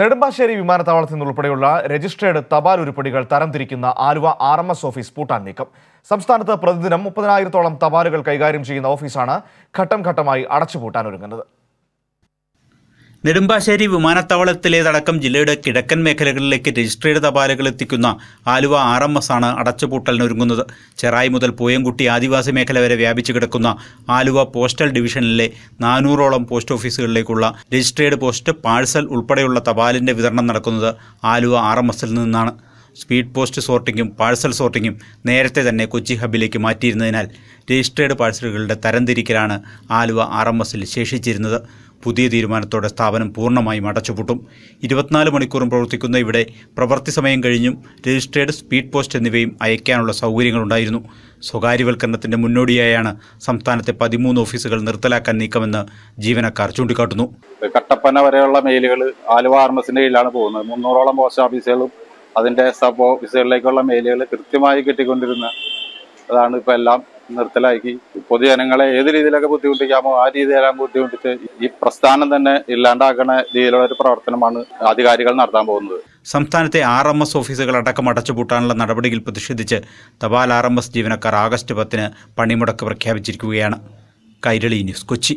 നെടുമ്പാശ്ശേരി വിമാനത്താവളത്തിൽ നിന്നുൾപ്പെടെയുള്ള രജിസ്ട്രേഡ് തപാൽ ഉരുപ്പടികൾ തരംതിരിക്കുന്ന Aluva R M S office പൂട്ടാൻ നീക്കം സംസ്ഥാനത്ത് പ്രതിദിനം മുപ്പതിനായിരത്തോളം തപാലുകൾ കൈകാര്യം ചെയ്യുന്ന ഓഫീസാണ് ഘട്ടം ഘട്ടമായി അടച്ചുപൂട്ടാൻ ഒരുങ്ങുന്നത് നെടുമ്പാശ്ശേരി വിമാനത്താവളത്തിലേതടക്കം ജില്ലയുടെ കിഴക്കൻ മേഖലകളിലേക്ക് രജിസ്ട്രേഡ് തപാലുകൾ എത്തിക്കുന്ന ആലുവ ആർ എം എസ് ആണ് അടച്ചുപൂട്ടലിനൊരുങ്ങുന്നത് ചെറായി മുതൽ പൂയംകുട്ടി ആദിവാസി മേഖല വരെ വ്യാപിച്ചു കിടക്കുന്ന ആലുവ പോസ്റ്റൽ ഡിവിഷനിലെ നാനൂറോളം പോസ്റ്റ് ഓഫീസുകളിലേക്കുള്ള രജിസ്ട്രേഡ് പോസ്റ്റ് പാഴ്സൽ ഉൾപ്പെടെയുള്ള തപാലിൻ്റെ വിതരണം നടക്കുന്നത് ആലുവ ആർ എം എസിൽ നിന്നാണ് സ്പീഡ് പോസ്റ്റ് സോർട്ടിങ്ങും പാഴ്സൽ സോർട്ടിങ്ങും നേരത്തെ തന്നെ കൊച്ചി ഹബിലേക്ക് മാറ്റിയിരുന്നതിനാൽ രജിസ്ട്രേഡ് പാഴ്സലുകളുടെ തരംതിരിക്കലാണ് ആലുവ ആർ എം എസിൽ ശേഷിച്ചിരുന്നത് പുതിയ തീരുമാനത്തോടെ സ്ഥാപനം പൂർണ്ണമായും അടച്ചുപൂട്ടും ഇരുപത്തിനാല് മണിക്കൂറും പ്രവർത്തിക്കുന്ന ഇവിടെ പ്രവൃത്തി സമയം കഴിഞ്ഞും രജിസ്ട്രേഡ് സ്പീഡ് പോസ്റ്റ് എന്നിവയും അയക്കാനുള്ള സൗകര്യങ്ങളുണ്ടായിരുന്നു സ്വകാര്യവൽക്കരണത്തിന്റെ മുന്നോടിയായാണ് സംസ്ഥാനത്തെ പതിമൂന്ന് ഓഫീസുകൾ നിർത്തലാക്കാൻ നീക്കമെന്ന് ജീവനക്കാർ ചൂണ്ടിക്കാട്ടുന്നു കട്ടപ്പന വരെയുള്ള മെയിലുകൾ ആലുവ ആർമസിന്റെ കീഴിലാണ് പോകുന്നത് മുന്നൂറോളം പോസ്റ്റ് ഓഫീസുകളും അതിന്റെ സബ് ഓഫീസുകളിലേക്കുള്ള മെയിലുകൾ കൃത്യമായി കിട്ടിക്കൊണ്ടിരുന്ന അതാണ് ഇപ്പോൾ എല്ലാം നിർത്തലാക്കി പൊതുജനങ്ങളെ ഏത് രീതിയിലൊക്കെ ബുദ്ധിമുട്ടിക്കാമോ ആ രീതിയിലാണ് ബുദ്ധിമുട്ടിച്ച് ഈ പ്രസ്ഥാനം തന്നെ ഇല്ലാണ്ടാക്കണ രീതിയിലുള്ള ഒരു പ്രവർത്തനമാണ് അധികാരികൾ നടത്താൻ പോകുന്നത് സംസ്ഥാനത്തെ ആർ എം എസ് ഓഫീസുകൾ അടക്കം അടച്ചുപൂട്ടാനുള്ള നടപടിയിൽ പ്രതിഷേധിച്ച് തപാൽ ആർ എം എസ് ജീവനക്കാർ ആഗസ്റ്റ് പത്തിന് പണിമുടക്ക് പ്രഖ്യാപിച്ചിരിക്കുകയാണ് കൈരളി ന്യൂസ് കൊച്ചി